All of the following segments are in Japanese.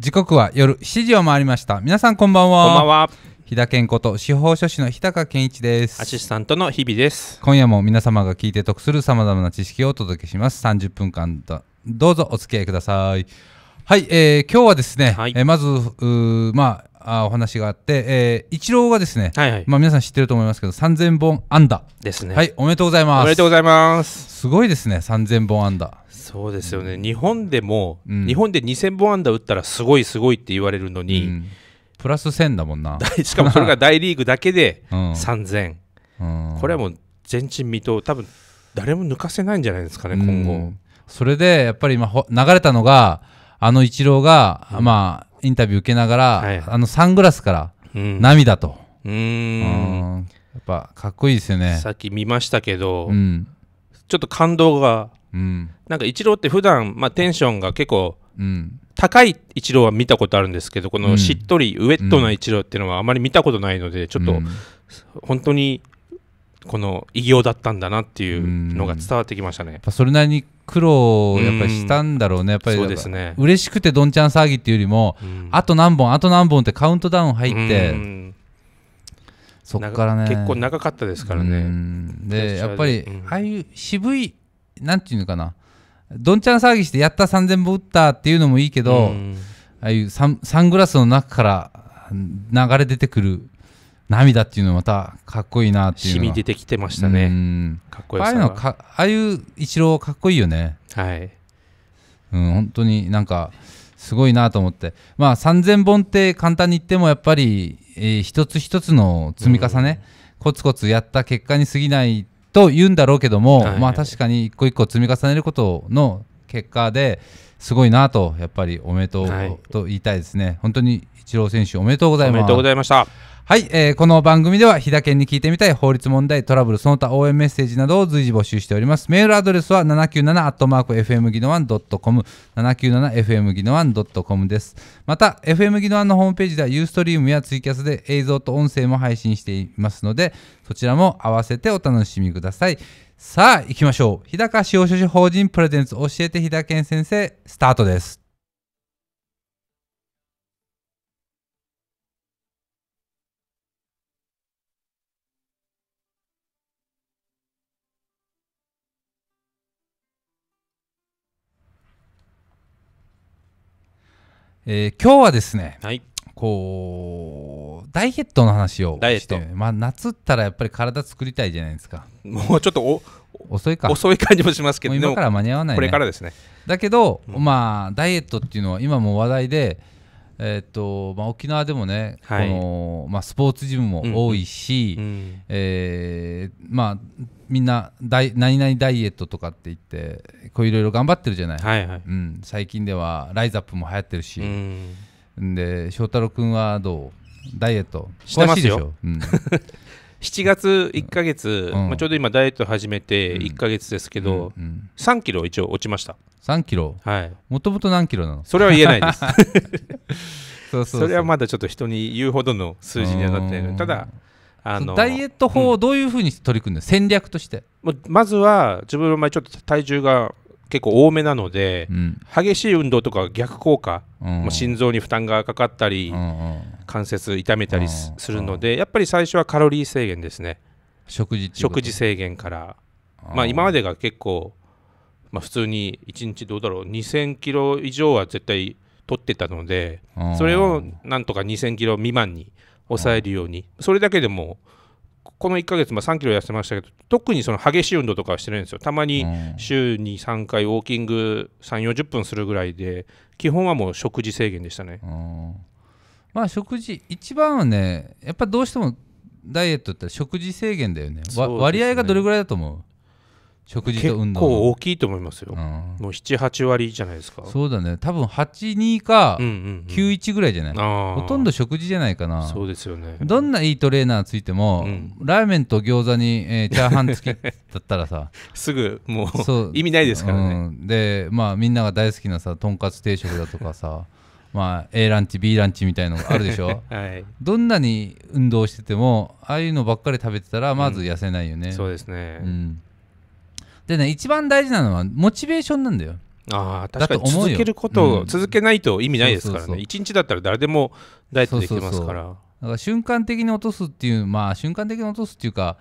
時刻は夜7時を回りました皆さんこんばんはこんばんは日田健こと司法書士の日高健一ですアシスタントの日々です今夜も皆様が聞いて得するさまざまな知識をお届けします30分間とどうぞお付き合いくださいはい、えー、今日はですね、はい、えー、まずう、まああお話があって、えー、イチローがですね、はいはい、まあ、皆さん知ってると思いますけど3000本安打ですねはいおめでとうございますおめでとうございますすごいですね3000本安打そうですよね、うん、日本でも、うん、日本で2000本安打打ったらすごいすごいって言われるのに、うん、プラス1000だもんな しかもそれが大リーグだけで3000、これはもう前人未到多分誰も抜かせないんじゃないですかね今後それでやっぱり今流れたのがあのイチローが、まあインタビュー受けながら、はい、あのサングラスから涙と、うん、うんやっぱかっこいいですよねさっき見ましたけど、うん、ちょっと感動が、うん、なんかイチローって普段まあテンションが結構、うん、高いイチローは見たことあるんですけどこのしっとりウエットなイチローっていうのはあまり見たことないのでちょっと本当にこの偉業だったんだなっていうのが伝わってきましたね。それなりに苦労をやっぱりしたんだろうね、やっぱりそうですね嬉しくてどんちゃん騒ぎっていうよりも、あと何本、あと何本ってカウントダウン入って、そっからね結構長かったですからね。で、やっぱり、ああいう渋い、なんていうのかな、どんちゃん騒ぎして、やった3000本打ったっていうのもいいけど、ああいうササングラスの中から流れ出てくる。涙っていうのまたかっこいいなっていう染み出てきてましたねかっこいいああいうのかああいう一郎かっこいいよねはいうん本当になんかすごいなと思ってまあ3,000本って簡単に言ってもやっぱり、えー、一つ一つの積み重ね、うん、コツコツやった結果に過ぎないと言うんだろうけども、はい、まあ確かに一個一個積み重ねることの結果ですごいなとやっぱりおめでとう、はい、と言いたいですね本当にイチロー選手おめでとうございますおめでとうございましたはい、えー、この番組では日田県に聞いてみたい法律問題トラブルその他応援メッセージなどを随時募集しておりますメールアドレスは 797-fm ギノワン .com 797-fm ギノワン .com ですまた FM ギノワンのホームページではユーストリームやツイキャスで映像と音声も配信していますのでそちらも合わせてお楽しみくださいさあ、行きましょう。日高司法書士法人プレゼンツ教えて日田健先生、スタートです。えー、今日はですね、はい、こうダイエットの話をダイエットまあ、夏ったらやっぱり体作りたいじゃないですかもうちょっとお遅いか遅い感じもしますけど今から間に合わない、ね、これからですねだけど、うん、まあダイエットっていうのは今も話題でえーとまあ、沖縄でもね、はい、このまあ、スポーツジムも多いし、うんえー、まあ、みんな何々ダイエットとかって言ってこういろいろ頑張ってるじゃない、はいはい、うん、最近ではライズアップも流行ってるし、うで翔太郎君はどうダイエットしてますよ、うん、7 月1か月、うん、まあ、ちょうど今ダイエット始めて1か月ですけど、うんうん、3キロ一応落ちました3キロはいもともと何キロなのそれは言えないです そうそうそれはまだちょっと人に言うほどの数字にはなってないただあのダイエット法をどういうふうに取り組んで、うん、戦略としてまずは自分の前ちょっと体重が結構多めなので、うん、激しい運動とか逆効果、うん、心臓に負担がかかったり、うんうん、関節痛めたりするので、やっぱり最初はカロリー制限ですね食事食事制限からまあ今までが結構、まあ、普通に1日どうだろう2000キロ以上は絶対取ってたのでそれをなんとか2000キロ未満に抑えるようにそれだけでもこの1ヶ月、まあ、3キロ痩せましたけど、特にその激しい運動とかはしてないんですよ。たまに週に3回ウォーキング3、40分するぐらいで、基本はもう食事制限でしたね。まあ食事、一番はね、やっぱどうしてもダイエットって食事制限だよね。ね割合がどれぐらいだと思う食事と運動結構大きいと思いますよ、うん、もう78割じゃないですかそうだね多分82か91ぐらいじゃない、うんうんうん、ほとんど食事じゃないかなそうですよねどんないいトレーナーついても、うん、ラーメンと餃子に、えー、チャーハン付きだったらさ すぐもうそう意味ないですからね、うん、でまあみんなが大好きなさとんかつ定食だとかさ まあ、A ランチ B ランチみたいのがあるでしょ、はい、どんなに運動しててもああいうのばっかり食べてたらまず痩せないよね、そうですね、うんでね一番大事なのはモチベーションなんだよああ、確かに続けることを、続けないと意味ないですからね一日だったら誰でもダイエットできますからだから瞬間的に落とすっていうまあ瞬間的に落とすっていうか、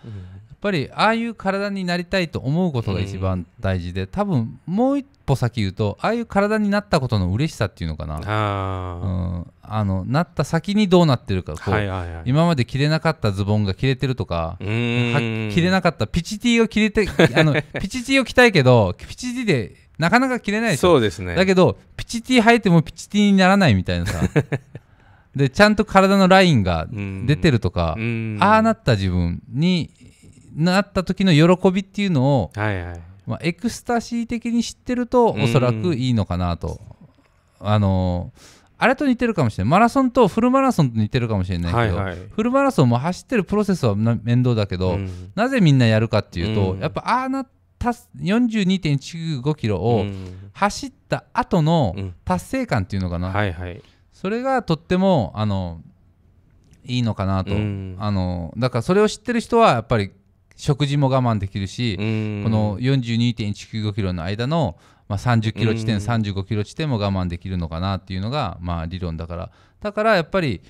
ぱりああいう体になりたいと思うことが一番大事で、うん、多分もう一歩先言うとああいう体になったことの嬉しさっていうのかなあ、うん、あのなった先にどうなってるかはいはいはい、今まで着れなかったズボンが着れてるとか着れなかったピチティを着れて あのピチティを着たいけどピチティでなかなか着れないでしょそうですねだけどピチティ履いてもピチティにならないみたいなさ でちゃんと体のラインが出てるとかああなった自分になった時の喜びっていうのを、はいはいまあ、エクスタシー的に知ってるとおそらくいいのかなと、あのあれと似てるかもしれないマラソンとフルマラソンと似てるかもしれないけど、はいはい、フルマラソンも走ってるプロセスは面倒だけど、なぜみんなやるかっていうと、うやっぱああなった42.195キロを走った後の達成感っていうのかな、うんはいはい、それがとってもあのいいのかなと、あのだからそれを知ってる人はやっぱり食事も我慢できるしこの42.195キロの間の、まあ、30キロ地点35キロ地点も我慢できるのかなっていうのが、まあ、理論だからだからやっぱり、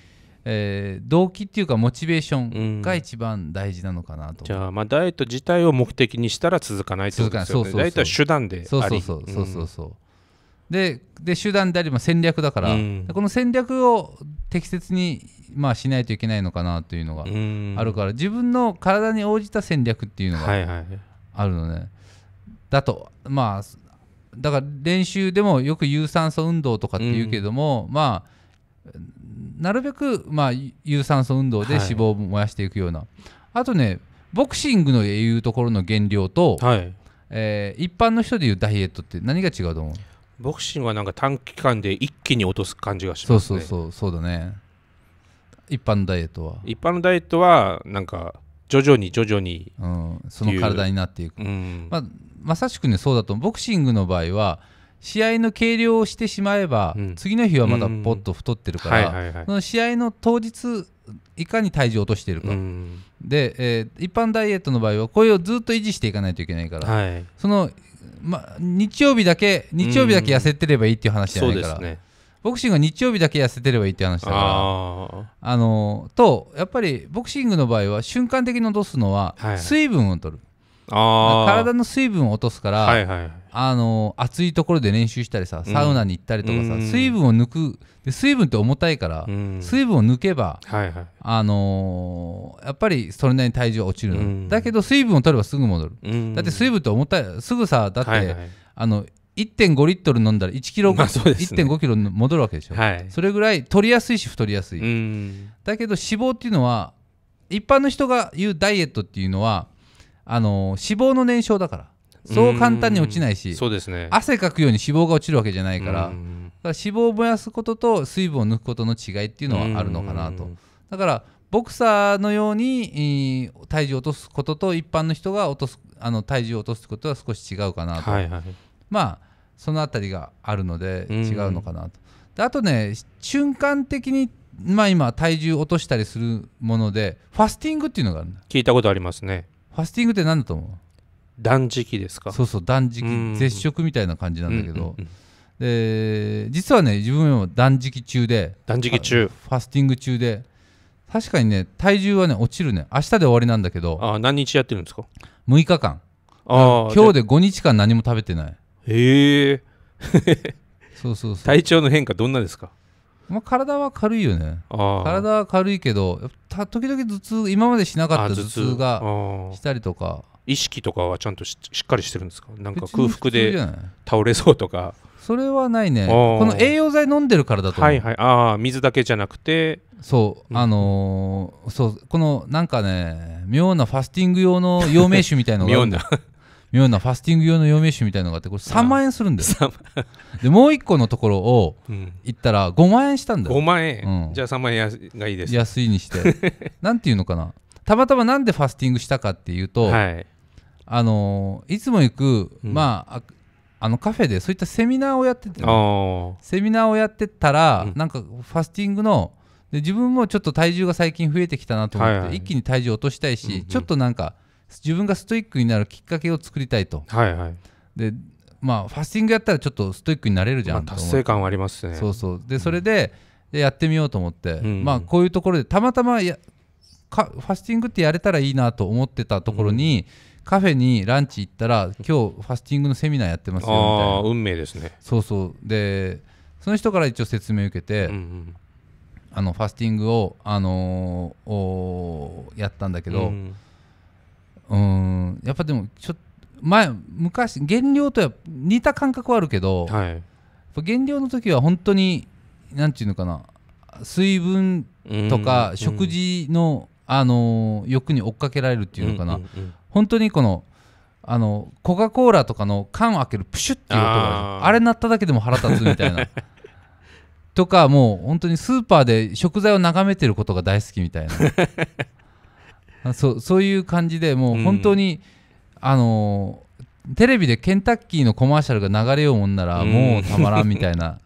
えー、動機っていうかモチベーションが一番大事なのかなとじゃあ,、まあダイエット自体を目的にしたら続かないってことですよねダイエットは手段でそうそうそうそうそうそうでで手段であり、ま戦略だから、この戦略を適切に、まあ、しないといけないのかなというのがあるから自分の体に応じた戦略っていうのがあるのね、だとまあだから練習でもよく有酸素運動とかっていうけども、まあなるべく、まあ、有酸素運動で脂肪を燃やしていくような、あとねボクシングのいうところの減量と、え一般の人でいうダイエットって何が違うと思うボクシングはなんか短期間で一気に落とす感じがします、ね、そうそうそうそうだね一般のダイエットは一般のダイエットはなんか徐々に徐々に、うん、その体になっていく、うん、まあ、まさしくねそうだとボクシングの場合は試合の計量をしてしまえば、うん、次の日はまだポッと太ってるから、その試合の当日いかに体重を落としているか、うん、で、えー、一般ダイエットの場合はこれをずっと維持していかないといけないから、はい、そのま、日曜日だけ日曜日だけ痩せてればいいっていう話じゃないから、ね、ボクシングは日曜日だけ痩せてればいいっていう話だからあのとやっぱりボクシングの場合は瞬間的に落とすのは水分を取る、はい、体の水分を落とすから、はいはいあの暑いところで練習したりさサウナに行ったりとかさ、うん、水分を抜くで水分って重たいから、うん、水分を抜けば、はいはい、あのー、やっぱりそれなりに体重は落ちるの、うん、だけど水分を取ればすぐ戻る、だって水分って重たいすぐさだって、はいはい、あの1.5リットル飲んだら1キロ、まあね、1.5キロ戻るわけでしょ、はい、それぐらい取りやすいし太りやすい、だけど脂肪っていうのは一般の人が言うダイエットっていうのはあのー、脂肪の燃焼だからそう簡単に落ちないしそうですね汗かくように脂肪が落ちるわけじゃないからから脂肪を燃やすことと水分を抜くことの違いっていうのはあるのかなとだからボクサーのように、えー、体重を落とすことと一般の人が落とすあの体重を落とすことは少し違うかなと、はいはい、まあその辺りがあるので違うのかなと、であとね瞬間的にまあ、今体重落としたりするものでファスティングっていうのがある聞いたことありますねファスティングって何だと思う断食ですかそうそう断食、絶食みたいな感じなんだけど、うんうんうん、で実はね自分も断食中で断食中ファスティング中で確かにね体重はね落ちるね明日で終わりなんだけどあ何日やってるんですか6日間あ今日で5日間何も食べてないへえ そうそうそう体調の変化どんなですかまあ、体は軽いよね体は軽いけど時々頭痛今までしなかった頭痛がしたりとか意識とかはちゃんとしっかりしてるんですかなんか空腹で倒れそうとかそれはないねこの栄養剤飲んでるからだとはいはいああ水だけじゃなくてそうあのー、そうこのなんかね妙なファスティング用の陽明酒みたいのが 妙な 妙なファスティング用の陽明酒みたいのがあってこれ3万円するんだよ でもう1個のところを行ったら5万円したんだよ5万円、うん、じゃあ3万円がいいです安いにしてなんていうのかなたまたまなんでファスティングしたかっていうと、はいあのいつも行く、うん、まああのカフェでそういったセミナーをやってて、ね、セミナーをやってたら、うん、なんかファスティングので自分もちょっと体重が最近増えてきたなと思って、はいはい、一気に体重を落としたいし、うんうん、ちょっとなんか自分がストイックになるきっかけを作りたいと、はいはい、でまあファスティングやったらちょっとストイックになれるじゃん、まあ、達成感はありますねそうそうでそれで、でやってみようと思って、うん、まあこういうところでたまたまやかファスティングってやれたらいいなと思ってたところに、うんカフェにランチ行ったら今日ファスティングのセミナーやってますよみたいなあ運命ですねそうそうでその人から一応説明受けて、うんうん、あのファスティングを、あのー、やったんだけどうんやっぱでもちょっと前昔減量とは似た感覚はあるけど、はい、減量の時は本当に何て言うのかな水分とか食事の、あのー、欲に追っかけられるっていうのかな、うんうんうん、本当にこのあのコカ・コーラとかの缶を開けるプシュッっていう音がああれ鳴っただけでも腹立つみたいな とかもう本当にスーパーで食材を眺めてることが大好きみたいな そそういう感じでもう本当に、うん、あのテレビでケンタッキーのコマーシャルが流れようもんならもうたまらんみたいな。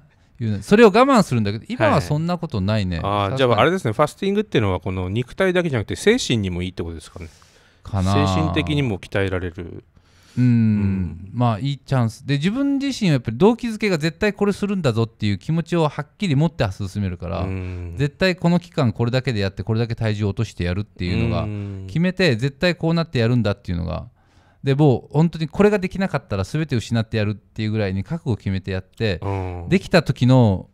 それを我慢するんだけど今はそんなことないね、はい、あじゃああれですねファスティングっていうのはこの肉体だけじゃなくて精神にもいいってことですかねかな精神的にも鍛えられるうん、うん、まあいいチャンスで自分自身はやっぱり動機づけが絶対これするんだぞっていう気持ちをはっきり持って進めるから、絶対この期間これだけでやってこれだけ体重を落としてやるっていうのが決めて、絶対こうなってやるんだっていうのがでもう本当にこれができなかったら全て失ってやるっていうぐらいに覚悟を決めてやって、できた時の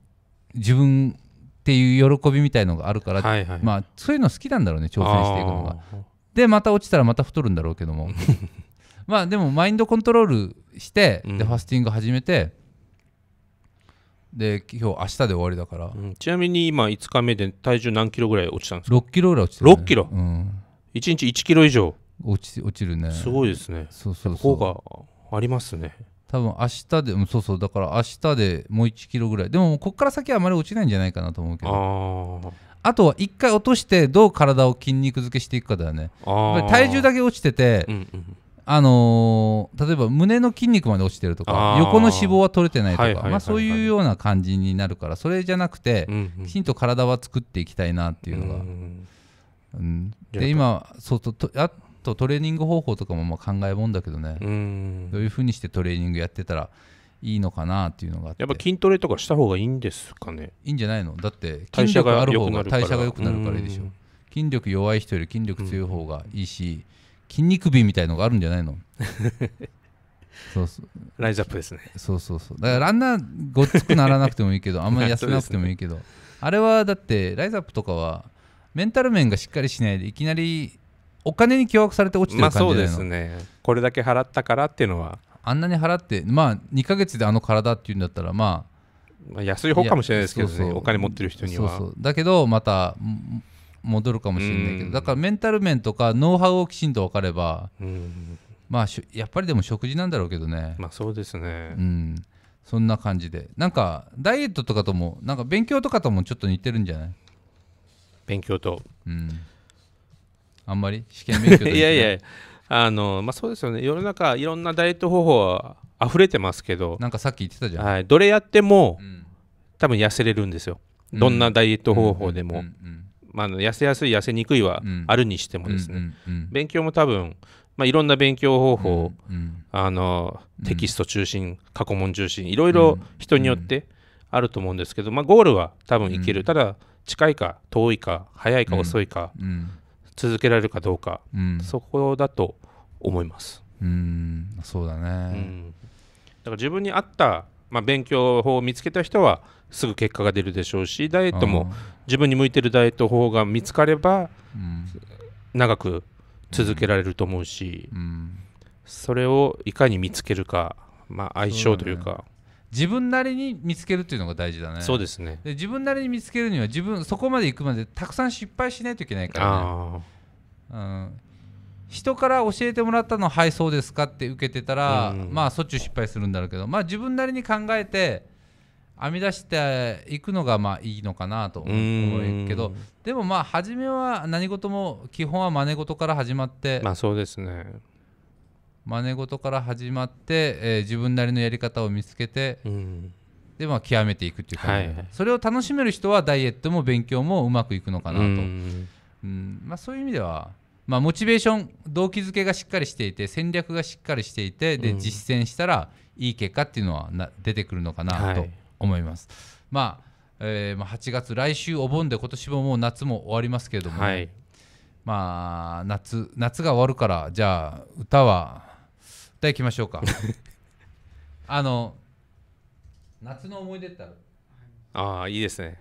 自分っていう喜びみたいのがあるから、はいはい、まあ、そういうの好きなんだろうね挑戦していくのが。でまた落ちたらまた太るんだろうけども まあでもマインドコントロールして、でファスティング始めてで今日明日で終わりだから、うん、ちなみに今5日目で体重何キロぐらい落ちたんですか6キロぐらい落ちてる、ね、6キロ、うん、1日1キロ以上落ち落ちるねすごいですねそうそうそう効果ありますね多分明日でそうそうだから明日でもう1キロぐらいでもここから先はあまり落ちないんじゃないかなと思うけどあああとは1回落としてどう体を筋肉付けしていくかだよね体重だけ落ちてて、うんうん、あのー、例えば胸の筋肉まで落ちてるとか横の脂肪は取れてないとか、はいはいはいまあ、そういうような感じになるからそれじゃなくて、うんうん、きちんと体は作っていきたいなっていうのが。うんうん、で今そうとあとトレーニング方法とかもまあ考えもんだけどねどういうふうにしてトレーニングやってたらいいのかなっていうのがやっぱ筋トレとかした方がいいんですかねいいんじゃないのだって筋力ある方が代謝が良くなるからでしょ筋力弱い人より筋力強い方がいいし、筋肉美みたいのがあるんじゃないの そうそうライズアップですねそうそうそうだからあんなごっつくならなくてもいいけどあんまり痩せなくてもいいけど、ね、あれはだってライズアップとかはメンタル面がしっかりしないでいきなりお金に脅迫されて落ちてる感じじゃないの、まあ、そうですねこれだけ払ったからっていうのはあんなに払ってまあ2か月であの体っていうんだったらまあ安い方かもしれないですけどねそうそうお金持ってる人にはそうそうだけどまた戻るかもしれないけどだからメンタル面とかノウハウをきちんと分かればまあやっぱりでも食事なんだろうけどねまあそうですねうんそんな感じでなんかダイエットとかともなんか勉強とかともちょっと似てるんじゃない勉強とうんあんまり試験勉強と いやいやあのまあ、そうですよね世の中いろんなダイエット方法は溢れてますけどなんかさっき言ってたじゃん、はい、どれやっても、うん、多分痩せれるんですよ、どんなダイエット方法でも、まあ、痩せやすい痩せにくいはあるにしてもですね、勉強も多分、まあ、いろんな勉強方法、うんうん、あのテキスト中心、過去問中心いろいろ人によってあると思うんですけど、まあ、ゴールは多分いける、ただ近いか遠いか早いか遅いか、うん続けられるかどうか、うん、そこだと思います。うんそうだね、うん、だから自分に合った、まあ、勉強法を見つけた人はすぐ結果が出るでしょうしダイエットも自分に向いてるダイエット法が見つかれば、うん、長く続けられると思うし、それをいかに見つけるか、まあ、相性というか。自分なりに見つけるっていうのが大事だねそうですねで自分なりに見つけるには自分そこまで行くまでたくさん失敗しないといけないからね、うん、人から教えてもらったの「はいそうですか」って受けてたら、うん、まあそっちゅう失敗するんだろうけどまあ自分なりに考えて編み出していくのがまあいいのかなと思うけどでもまあ初めは何事も基本は真似事から始まってまあそうですね真似事から始まって、えー、自分なりのやり方を見つけて、うん、でまあ極めていくっていうか、じで、はい、それを楽しめる人はダイエットも勉強もうまくいくのかなと、うん、うん、まあ、そういう意味では、まあ、モチベーション動機づけがしっかりしていて戦略がしっかりしていてで、実践したらいい結果っていうのはな出てくるのかなと思います。はい、まあえーまあ、8月来週お盆で今年ももう夏も終わりますけれども、はい、まあ夏夏が終わるからじゃあ歌は答えいきましょうか あの夏の思い出ってあるああいいですね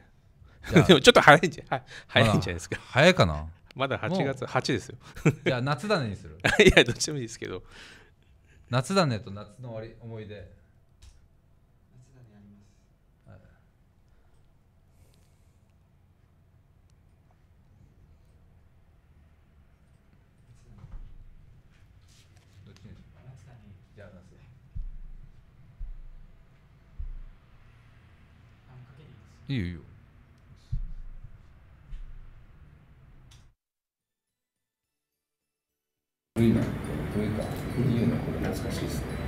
でもちょっと早いんじゃ早いんじゃないですか早いかなまだ8月8ですよいやあ 夏種にするいやどっちでもいいですけど夏種と夏の終わり思い出いいよいいよ古いなっていうか、いいようなこれ懐かしいですね。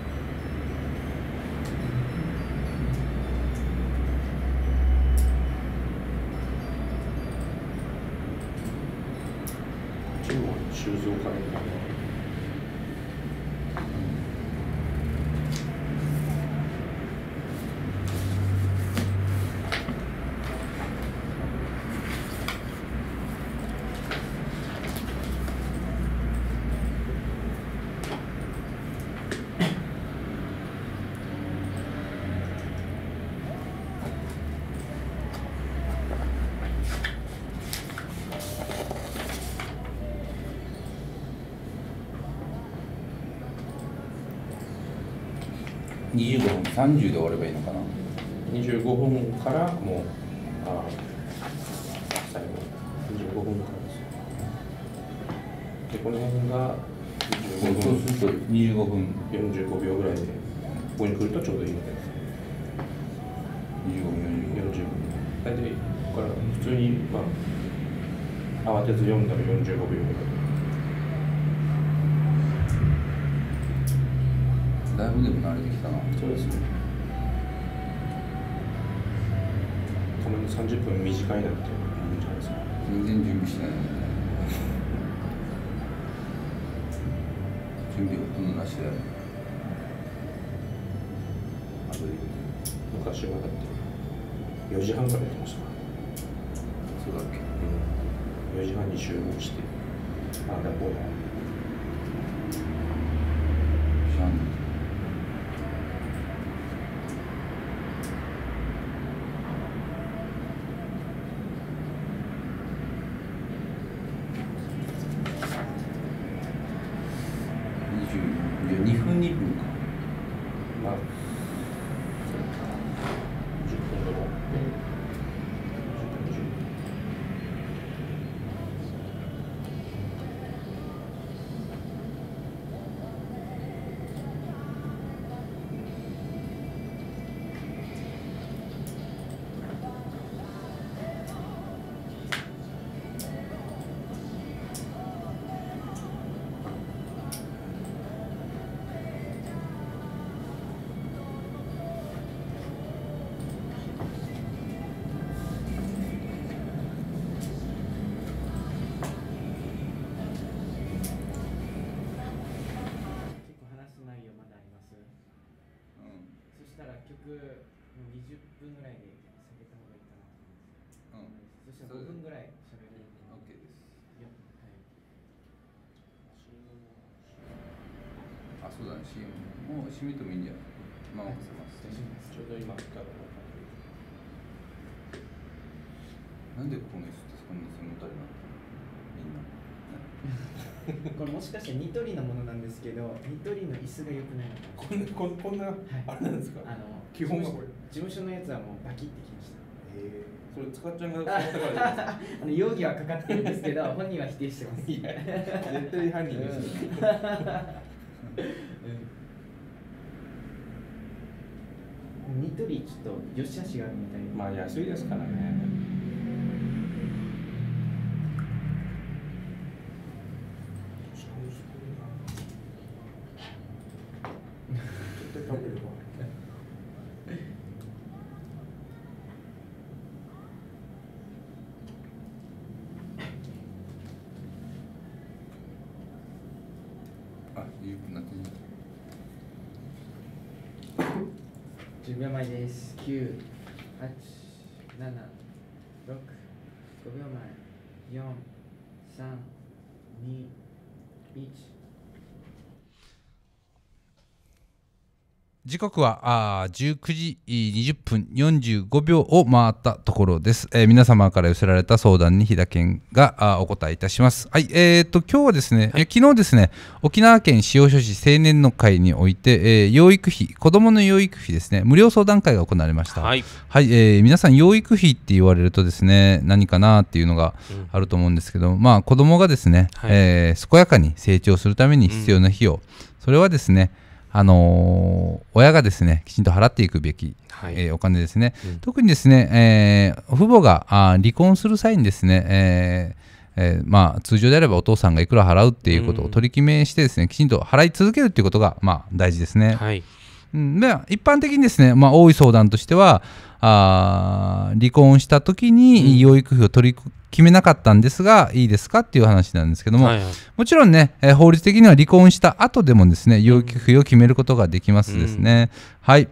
25分30で終わればいいのかな25分からもうあ最後25分からですでこの辺が25分そうすると25分45秒ぐらいでここに来るとちょうどいいわけです2分45分45分大体ここから普通にまあ慌てず読んだら45秒ぐらいだいぶでも慣れてきたなそうですねこの30分短いなってうじゃないですか全然準備してない、ね、準備ほとんどなしだよ昔はだって4時半からやってましたそうだっけ、うん、4時半に集合してああだこうだもう20分ぐらいで下げた方がいいかなと思うんすうん、そしたら5分ぐらい喋れるかな OK ですよはいあそうだね CM もう閉めてもいいんじゃないまあ任せます、はちょうど今来たとこなんでこの人ってそんな背もたれなのみんな これもしかしてニトリのものなんですけどニトリの椅子が良くないのかこんなこんな、あれなんですかあの基本がこれ事務所のやつはもうバキってきましたええそれ使っちゃうが あの容疑はかかってるんですけど 本人は否定してます絶対犯人です、うん、ニトリちょっと良し悪しがあるみたいまあ安いですからね時刻はあ19時20分45秒を回ったところです、えー、皆様から寄せられた相談に日田県があお答えいたしますはいえーと、今日はですね、はい、昨日ですね沖縄県塩所市青年の会において、えー、養育費子どもの養育費ですね無料相談会が行われましたはい、はい、えー、皆さん養育費って言われるとですね何かなっていうのがあると思うんですけど、うん、まあ子どもがですね、はい、えー、健やかに成長するために必要な費用、うん、それはですねあの親がですねきちんと払っていくべき、はい、えー、お金ですね、うん、特にですね、えー、父母があ離婚する際にですね、えー、えまあ、通常であればお父さんがいくら払うっていうことを取り決めしてですね、うん、きちんと払い続けるっていうことが、まあ、大事ですね。はいで一般的にですね、まあ、多い相談としてはあ離婚した時に養育費を取り決めなかったんですがいいですかっていう話なんですけども、はいはい、もちろんね、えー、法律的には離婚した後でもですね養育費を決めることができますですね、うん、はい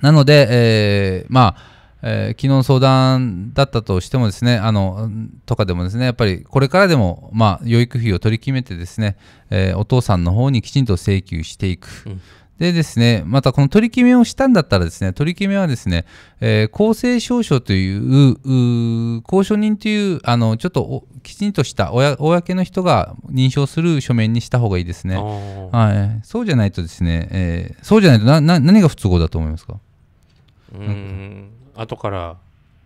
なので、えー、まあえー、昨日相談だったとしてもですねあのとかでもですねやっぱりこれからでも、まあ、養育費を取り決めてですね、えー、お父さんの方にきちんと請求していく、うん、でですね、またこの取り決めをしたんだったらですね、取り決めはですね、えー、公正証書という、う公証人という、あの、ちょっときちんとした公の人が認証する書面にした方がいいですね。はい、そうじゃないとですね、えー、そうじゃないとなな何が不都合だと思いますかうん、後から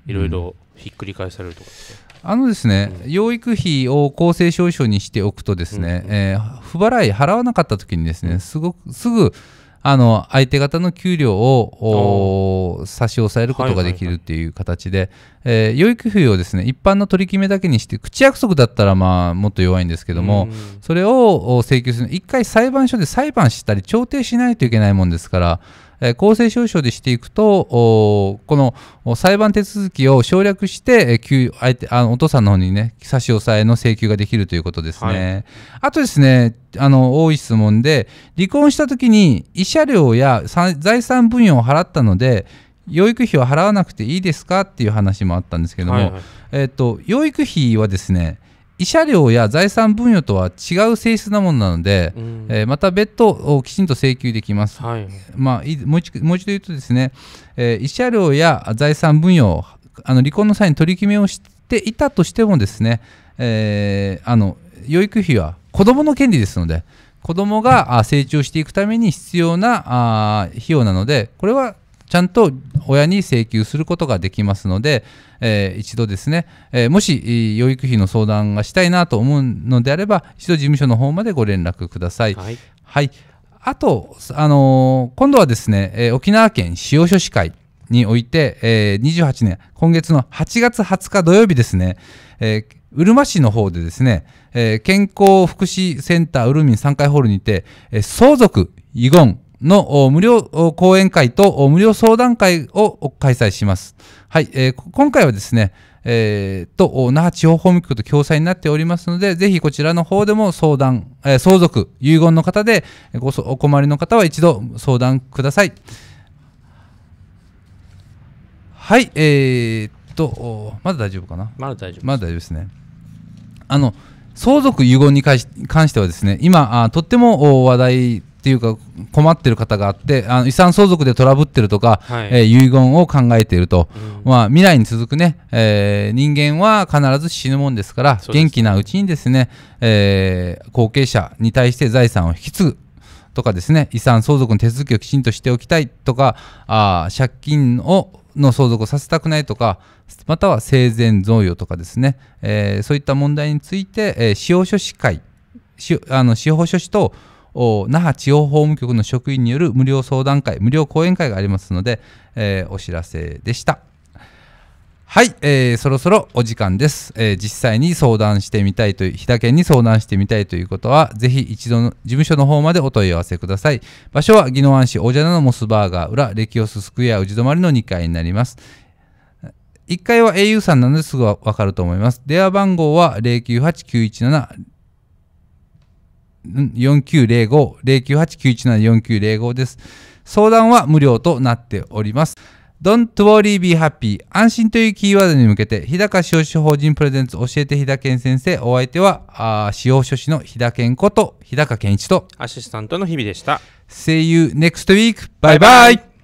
いろいろひっくり返されるとかですね。あのですね、うん、養育費を公正証書にしておくとですね、うんうん、えー、不払い払わなかった時にですね、すごく、すぐ、あの、相手方の給料を差し押さえることができるっていう形で、えー、養育費をですね、一般の取り決めだけにして、口約束だったらまあ、もっと弱いんですけども、それを請求する。一回裁判所で裁判したり、調停しないといけないもんですから、え公正証書でしていくと、この裁判手続きを省略して、あえてあのお父さんの方にね、差し押さえの請求ができるということですね。はい、あとですね、あの多い質問で、離婚した時に慰謝料や財産分与を払ったので、養育費を払わなくていいですかっていう話もあったんですけども、はいはい、えーと養育費はですね慰謝料や財産分与とは違う性質なものなので、うん、えー、また別途をきちんと請求できます、はい、まあ、もう一度言うとですね、えー、慰謝料や財産分与あの離婚の際に取り決めをしていたとしてもですね、えー、あの養育費は子どもの権利ですので子どもが成長していくために必要なあ費用なのでこれはちゃんと親に請求することができますので、えー、一度ですね、えー、もし養育費の相談がしたいなと思うのであれば一度事務所の方までご連絡ください。はい、はい、あと、あのー、今度はですね、え沖縄県塩書士会において、え28年今月の8月20日土曜日ですね、えーうるま市の方でですね、えー、健康福祉センターうるみん3階ホールにて、えー、相続、遺言、の無料講演会と無料相談会を開催します。はい、えー、今回はですね、えー、と、那覇地方法務局と共催になっておりますので、ぜひこちらの方でも相談、えー、相続、遺言の方でごお困りの方は一度相談ください。はい、えー、っと、まだ大丈夫かなまだ大丈夫まだ大丈夫ですね。あの、相続遺言に関してはですね、今、あとっても話題っていうか困ってる方があってあの遺産相続でトラブってるとか、はい、えー、遺言を考えていると、うん、まあ、未来に続くね、えー、人間は必ず死ぬもんですから元気なうちにですね、えー、後継者に対して財産を引き継ぐとかですね遺産相続の手続きをきちんとしておきたいとかあ借金をの相続をさせたくないとかまたは生前贈与とかですね、えー、そういった問題について、えー、司法書士会あの司法書士と那覇地方法務局の職員による無料相談会、無料講演会がありますので、えー、お知らせでした。はい、えー、そろそろお時間です、えー、実際に相談してみたいという、日田県に相談してみたいということは、ぜひ一度の事務所の方までお問い合わせください。場所は宜野湾市おじゃなのモスバーガー裏、レキオススクエア宇治泊の2階になります。1階は au さんなのですぐわかると思います。電話番号は098-917 4905、098-917-4905です。相談は無料となっております。Don't worry, be happy. 安心というキーワードに向けて、日高潮師法人プレゼンツ教えて日田健先生。お相手は、あ潮書士の日田健こと、日高健一と、アシスタントの日々でした。See you next week. Bye bye! bye, bye.